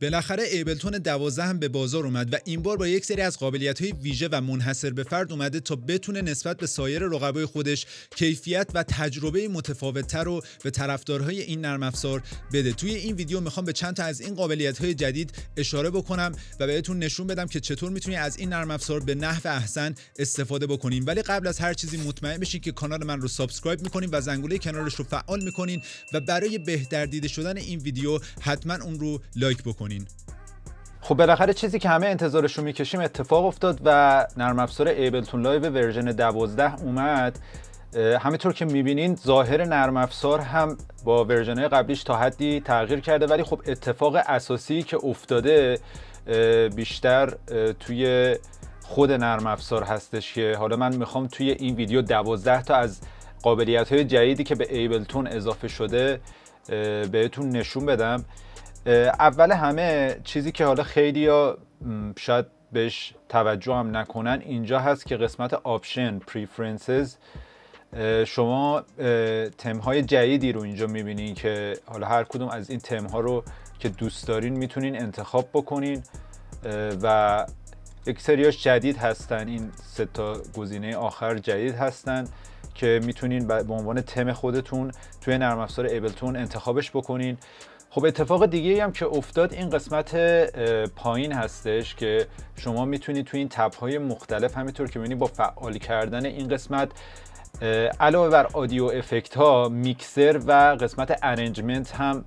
بالاخره ایبلتون 12 هم به بازار اومد و این بار با یک سری از قابلیت های ویژه و منحصر به فرد اومده تا بتونه نسبت به سایر رقبای خودش کیفیت و تجربه متفاوتتر رو به طرفدارهای این نرم افزار بده توی این ویدیو میخوام به چند تا از این قابلیت های جدید اشاره بکنم و بهتون نشون بدم که چطور میتونی از این نرم افزار به نحو احسن استفاده بکنین ولی قبل از هر چیزی مطمئن بشین که کانال من رو سابسکرایب میکنین و زنگوله کنارش رو فعال میکنین و برای بهتر دیده شدن این ویدیو حتما اون رو لایک بکنین کنین خب بالاخره چیزی که همه انتظارش رو میکشیم اتفاق افتاد و نرم افزار ایبلتون لایو ورژن 12 اومد همینطور که میبینین ظاهر نرم افزار هم با ورژن قبلیش تا حدی تغییر کرده ولی خب اتفاق اساسی که افتاده بیشتر توی خود نرم افزار هستش که حالا من میخوام توی این ویدیو 12 تا از قابلیت های جدیدی که به ایبلتون اضافه شده بهتون نشون بدم اول همه چیزی که حالا خیلی ها شاید بهش توجه هم نکنن اینجا هست که قسمت آپشن پریفرنسز شما تم های جدیدی رو اینجا میبینین که حالا هر کدوم از این تم ها رو که دوست دارین میتونین انتخاب بکنین و یک سریاش جدید هستن این سه تا گزینه آخر جدید هستن که میتونین به عنوان تم خودتون توی نرم افزار ابلتون انتخابش بکنین خب اتفاق دیگه هم که افتاد این قسمت پایین هستش که شما میتونید تو این تب های مختلف همینطور که ببینید با فعال کردن این قسمت علاوه بر آدیو افکت ها میکسر و قسمت ارنجمنت هم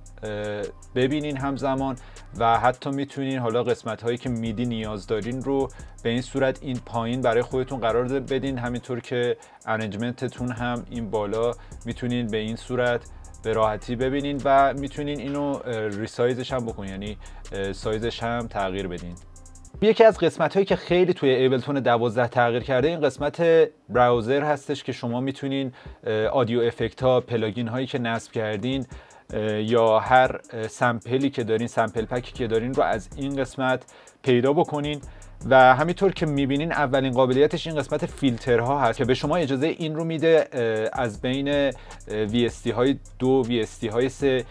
ببینین همزمان و حتی میتونین حالا قسمت هایی که میدی نیاز دارین رو به این صورت این پایین برای خودتون قرار بدین همینطور که ارنجمنتتون هم این بالا میتونین به این صورت به راحتی ببینین و میتونین اینو ریسایزش هم بکنین یعنی سایزش هم تغییر بدین یکی از قسمت هایی که خیلی توی ایبلتون 12 تغییر کرده این قسمت براوزر هستش که شما میتونین آدیو افکت ها پلاگین هایی که نصب کردین یا هر سمپلی که دارین سمپل پکی که دارین رو از این قسمت پیدا بکنین و همینطور که میبینین اولین قابلیتش این قسمت فیلترها هست که به شما اجازه این رو میده از بین VST های دو VST های سه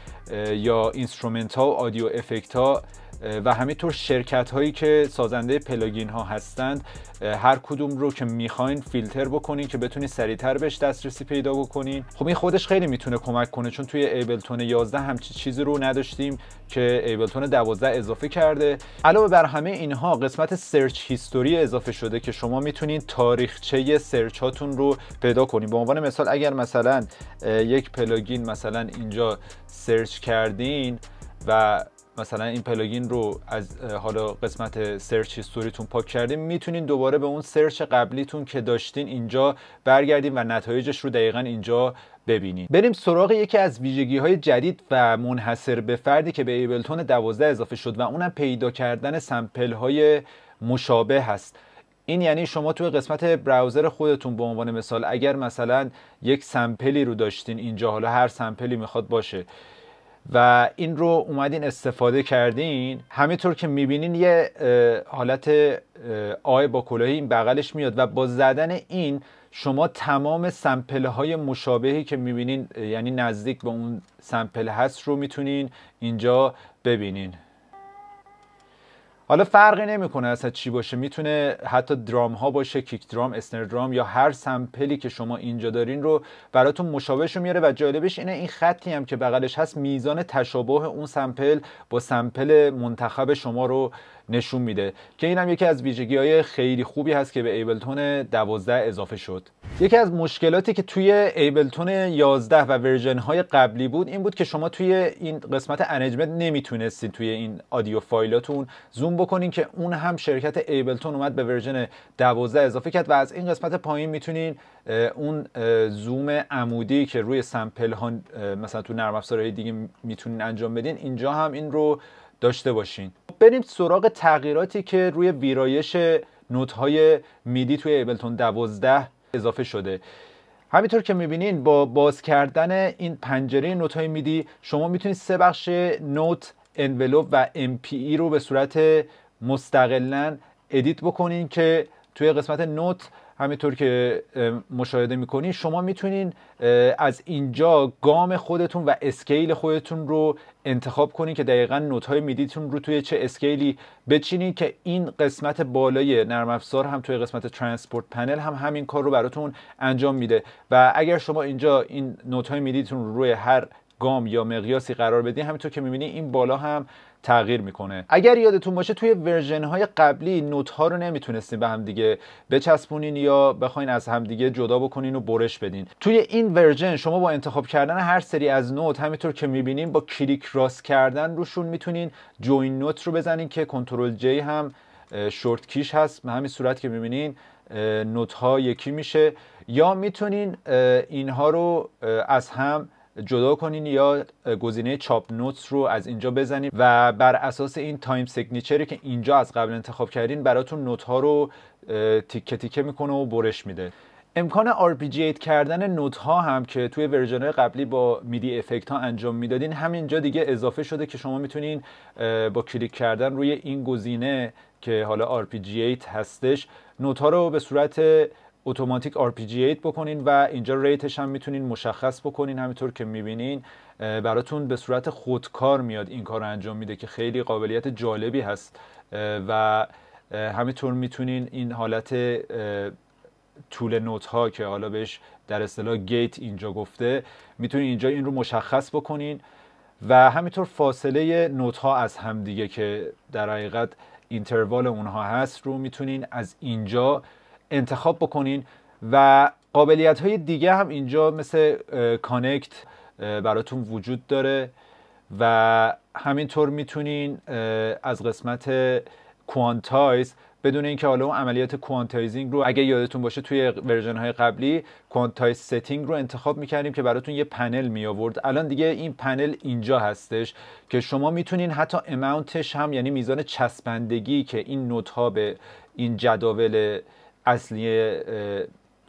یا اینسترومنت ها و آدیو افکت ها و همینطور شرکت هایی که سازنده پلاگین ها هستند هر کدوم رو که میخواین فیلتر بکنین که بتونین سریعتر بهش دسترسی پیدا بکنین خب این خودش خیلی میتونه کمک کنه چون توی ایبلتون 11 همچی چیزی رو نداشتیم که ایبلتون 12 اضافه کرده علاوه بر همه اینها قسمت سرچ هیستوری اضافه شده که شما میتونین تاریخچه سرچ هاتون رو پیدا کنین به عنوان مثال اگر مثلا یک پلاگین مثلا اینجا سرچ کردین و مثلا این پلاگین رو از حالا قسمت سرچ هیستوریتون پاک کردیم میتونین دوباره به اون سرچ قبلیتون که داشتین اینجا برگردیم و نتایجش رو دقیقا اینجا ببینین بریم سراغ یکی از ویژگی های جدید و منحصر به فردی که به ایبلتون 12 اضافه شد و اونم پیدا کردن سمپل های مشابه هست این یعنی شما توی قسمت براوزر خودتون به عنوان مثال اگر مثلا یک سمپلی رو داشتین اینجا حالا هر سمپلی میخواد باشه و این رو اومدین استفاده کردین همینطور که میبینین یه حالت آی با کلاهی این بغلش میاد و با زدن این شما تمام سمپل های مشابهی که میبینین یعنی نزدیک به اون سمپل هست رو میتونین اینجا ببینین حالا فرقی نمیکنه اصلا چی باشه میتونه حتی درام ها باشه کیک درام اسنر درام یا هر سمپلی که شما اینجا دارین رو براتون مشابهش میاره و جالبش اینه این خطی هم که بغلش هست میزان تشابه اون سمپل با سمپل منتخب شما رو نشون میده که این هم یکی از ویژگی های خیلی خوبی هست که به ایبلتون 12 اضافه شد یکی از مشکلاتی که توی ایبلتون 11 و ورژن های قبلی بود این بود که شما توی این قسمت انجمنت نمیتونستید توی این آدیو فایلاتون زوم بکنین که اون هم شرکت ایبلتون اومد به ورژن 12 اضافه کرد و از این قسمت پایین میتونین اون زوم عمودی که روی سمپل ها مثلا تو نرم افزارهای دیگه میتونین انجام بدین اینجا هم این رو داشته باشین بریم سراغ تغییراتی که روی ویرایش نوت های میدی توی ایبلتون 12 اضافه شده همینطور که میبینین با باز کردن این پنجره نوت های میدی شما میتونید سه بخش نوت انولوپ و ای e رو به صورت مستقلا ادیت بکنین که توی قسمت نوت همینطور که مشاهده میکنین شما میتونین از اینجا گام خودتون و اسکیل خودتون رو انتخاب کنین که دقیقا نوت های میدیتون رو توی چه اسکیلی بچینین که این قسمت بالای نرم افزار هم توی قسمت ترانسپورت پنل هم همین کار رو براتون انجام میده و اگر شما اینجا این نوت های میدیتون رو روی هر گام یا مقیاسی قرار بدین همینطور که میبینی این بالا هم تغییر میکنه اگر یادتون باشه توی ورژن های قبلی نوت ها رو نمیتونستین به هم دیگه بچسبونین یا بخواین از همدیگه جدا بکنین و برش بدین توی این ورژن شما با انتخاب کردن هر سری از نوت همینطور که میبینین با کلیک راست کردن روشون میتونین جوین نوت رو بزنین که کنترل جی هم شورت کیش هست به همین صورت که میبینین نوت ها یکی میشه یا میتونین اینها رو از هم جدا کنین یا گزینه چاپ نوتس رو از اینجا بزنید و بر اساس این تایم سیگنیچری که اینجا از قبل انتخاب کردین براتون نوت ها رو تیکه تیکه میکنه و برش میده امکان RPG8 کردن نوت ها هم که توی ورژن قبلی با میدی افکت ها انجام میدادین همینجا دیگه اضافه شده که شما میتونین با کلیک کردن روی این گزینه که حالا RPG8 هستش نوت ها رو به صورت اتوماتیک 8 بکنین و اینجا ریتش هم میتونین مشخص بکنین همینطور که میبینین براتون به صورت خودکار میاد این کار رو انجام میده که خیلی قابلیت جالبی هست و همینطور میتونین این حالت طول نوت ها که حالا بهش در اصطلاح گیت اینجا گفته میتونین اینجا این رو مشخص بکنین و همینطور فاصله نوت ها از همدیگه که در حقیقت اینتروال اونها هست رو میتونین از اینجا انتخاب بکنین و قابلیت های دیگه هم اینجا مثل کانکت براتون وجود داره و همینطور میتونین از قسمت کوانتایز بدون اینکه حالا اون عملیات کوانتایزینگ رو اگه یادتون باشه توی ورژن های قبلی کوانتایز ستینگ رو انتخاب میکردیم که براتون یه پنل می آورد الان دیگه این پنل اینجا هستش که شما میتونین حتی اماونتش هم یعنی میزان چسبندگی که این نوت ها به این جداول اصلی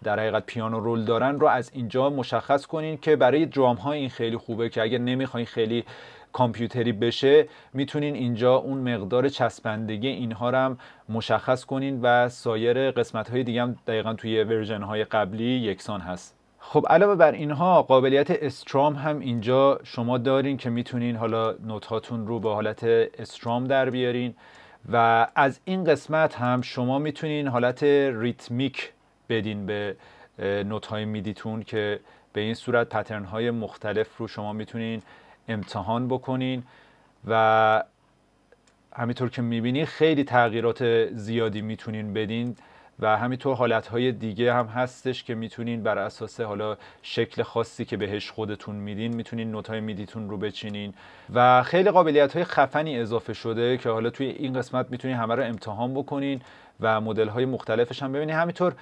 در حقیقت پیانو رول دارن رو از اینجا مشخص کنین که برای درام ها این خیلی خوبه که اگر نمیخواین خیلی کامپیوتری بشه میتونین اینجا اون مقدار چسبندگی اینها رو هم مشخص کنین و سایر قسمت های دیگه هم دقیقا توی ورژن های قبلی یکسان هست خب علاوه بر اینها قابلیت استرام هم اینجا شما دارین که میتونین حالا نوت هاتون رو به حالت استرام در بیارین و از این قسمت هم شما میتونین حالت ریتمیک بدین به نوت های میدیتون که به این صورت پترن های مختلف رو شما میتونین امتحان بکنین و همینطور که میبینین خیلی تغییرات زیادی میتونین بدین و همینطور حالتهای دیگه هم هستش که میتونین بر اساس حالا شکل خاصی که بهش خودتون میدین میتونین های میدیتون رو بچینین و خیلی قابلیت های خفنی اضافه شده که حالا توی این قسمت میتونین همه رو امتحان بکنین و مدل های مختلفش هم ببینید همینطور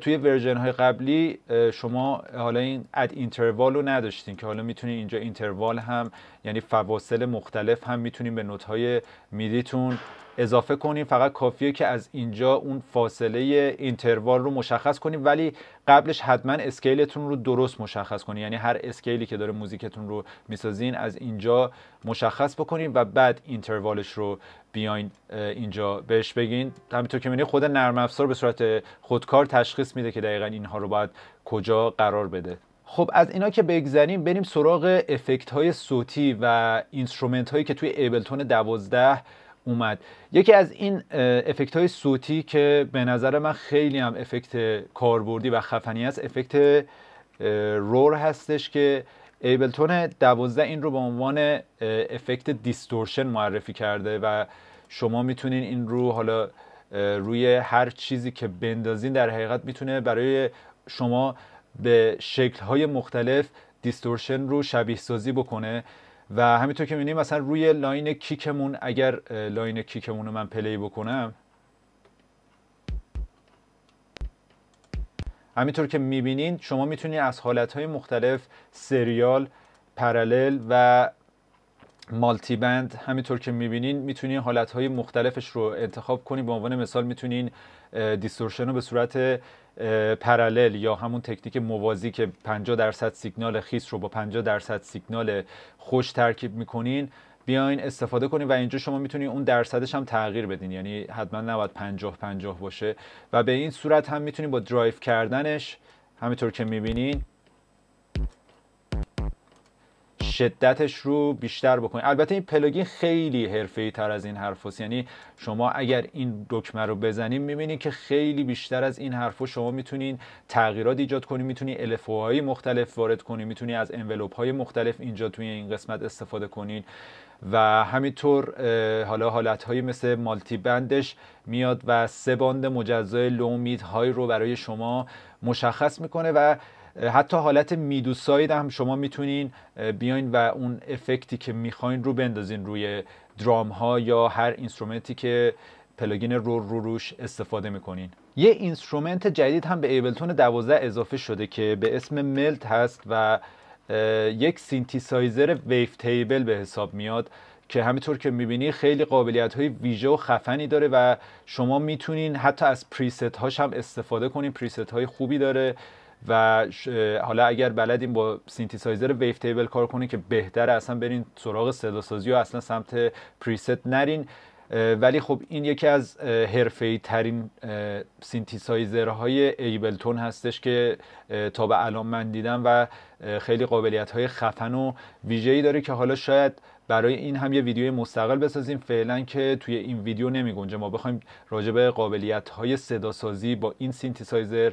توی ورژن های قبلی شما حالا این اد اینتروال رو نداشتین که حالا میتونین اینجا اینتروال هم یعنی فواصل مختلف هم میتونین به نوت های میدیتون اضافه کنیم فقط کافیه که از اینجا اون فاصله اینتروال رو مشخص کنیم ولی قبلش حتما اسکیلتون رو درست مشخص کنیم یعنی هر اسکیلی که داره موزیکتون رو میسازین از اینجا مشخص بکنیم و بعد اینتروالش رو بیاین اینجا بهش بگین همینطور که میبینید خود نرم افزار به صورت خودکار تشخیص میده که دقیقا اینها رو باید کجا قرار بده خب از اینا که بگذریم بریم سراغ افکت های صوتی و اینسترومنت هایی که توی ایبلتون 12 اومد یکی از این افکت های صوتی که به نظر من خیلی هم افکت کاربردی و خفنی است افکت رور هستش که ایبلتون دوازده این رو به عنوان افکت دیستورشن معرفی کرده و شما میتونین این رو حالا روی هر چیزی که بندازین در حقیقت میتونه برای شما به شکل‌های مختلف دیستورشن رو شبیه سازی بکنه و همینطور که میبینیم مثلا روی لاین کیکمون اگر لاین کیکمون رو من پلی بکنم همینطور که میبینین شما میتونید از حالتهای مختلف سریال پرالل و مالتی بند همینطور که میبینین میتونین حالتهای مختلفش رو انتخاب کنید به عنوان مثال میتونین دیستورشن رو به صورت پرالل یا همون تکنیک موازی که 50 درصد سیگنال خیس رو با 50 درصد سیگنال خوش ترکیب میکنین بیاین استفاده کنین و اینجا شما میتونید اون درصدش هم تغییر بدین یعنی حتما نباید 50 50 باشه و به این صورت هم میتونین با درایو کردنش همینطور که میبینین شدتش رو بیشتر بکنید البته این پلاگین خیلی ای تر از این هست یعنی شما اگر این دکمه رو بزنیم میبینید که خیلی بیشتر از این حرفو شما میتونید تغییرات ایجاد کنید میتونید الفو های مختلف وارد کنید میتونید از انولوپ های مختلف اینجا توی این قسمت استفاده کنید و همینطور حالا حالت هایی مثل مالتی بندش میاد و سه باند مجزای لومید های رو برای شما مشخص میکنه و حتی حالت میدوساید هم شما میتونین بیاین و اون افکتی که میخواین رو بندازین روی درام ها یا هر اینسترومنتی که پلاگین رو رو روش استفاده میکنین یه اینسترومنت جدید هم به ایبلتون 12 اضافه شده که به اسم ملت هست و یک سینتیسایزر ویف تیبل به حساب میاد که همینطور که میبینی خیلی قابلیت های ویژه و خفنی داره و شما میتونین حتی از پریست هاش هم استفاده کنین پریست های خوبی داره و حالا اگر بلدین با سینتیسایزر ویف تیبل کار کنیم که بهتر اصلا برین سراغ صداسازی سازی و اصلا سمت پریست نرین ولی خب این یکی از ای ترین سینتیسایزرهای ایبلتون هستش که تا به الان من دیدم و خیلی قابلیت های خفن و ویژه‌ای داره که حالا شاید برای این هم یه ویدیو مستقل بسازیم فعلا که توی این ویدیو نمی ما بخوایم راجع به قابلیت های سازی با این سینتیسایزر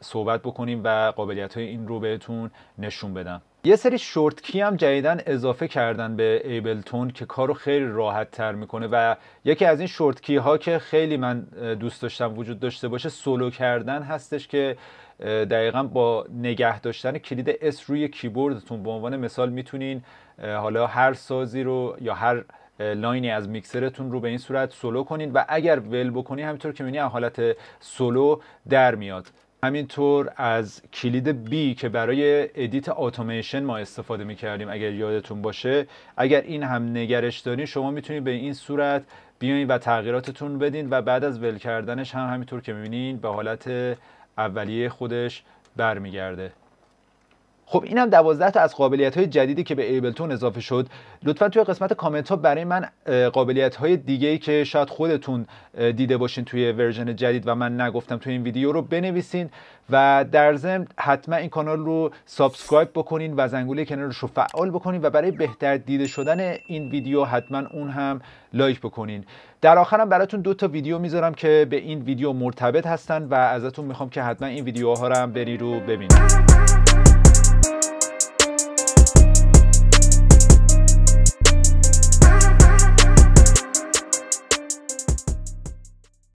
صحبت بکنیم و قابلیت های این رو بهتون نشون بدم یه سری شورت کی هم جدیدن اضافه کردن به ایبلتون که کارو خیلی راحت تر میکنه و یکی از این شورت کی ها که خیلی من دوست داشتم وجود داشته باشه سولو کردن هستش که دقیقا با نگه داشتن کلید اس روی کیبوردتون به عنوان مثال میتونین حالا هر سازی رو یا هر لاینی از میکسرتون رو به این صورت سولو کنین و اگر ول بکنی همینطور که میبینی حالت سولو در میاد همینطور از کلید B که برای ادیت اتوماسیون ما استفاده میکردیم اگر یادتون باشه اگر این هم نگرش دارین شما میتونید به این صورت بیاین و تغییراتتون بدین و بعد از ول کردنش هم همینطور که میبینین به حالت اولیه خودش برمیگرده خب این هم دوازده تا از قابلیت های جدیدی که به ایبلتون اضافه شد لطفا توی قسمت کامنت ها برای من قابلیت های دیگه که شاید خودتون دیده باشین توی ورژن جدید و من نگفتم توی این ویدیو رو بنویسین و در ضمن حتما این کانال رو سابسکرایب بکنین و زنگوله کانال رو فعال بکنین و برای بهتر دیده شدن این ویدیو حتما اون هم لایک بکنین در آخرم براتون دو تا ویدیو میذارم که به این ویدیو مرتبط هستن و ازتون میخوام که حتما این ویدیوها رو هم بری رو ببینید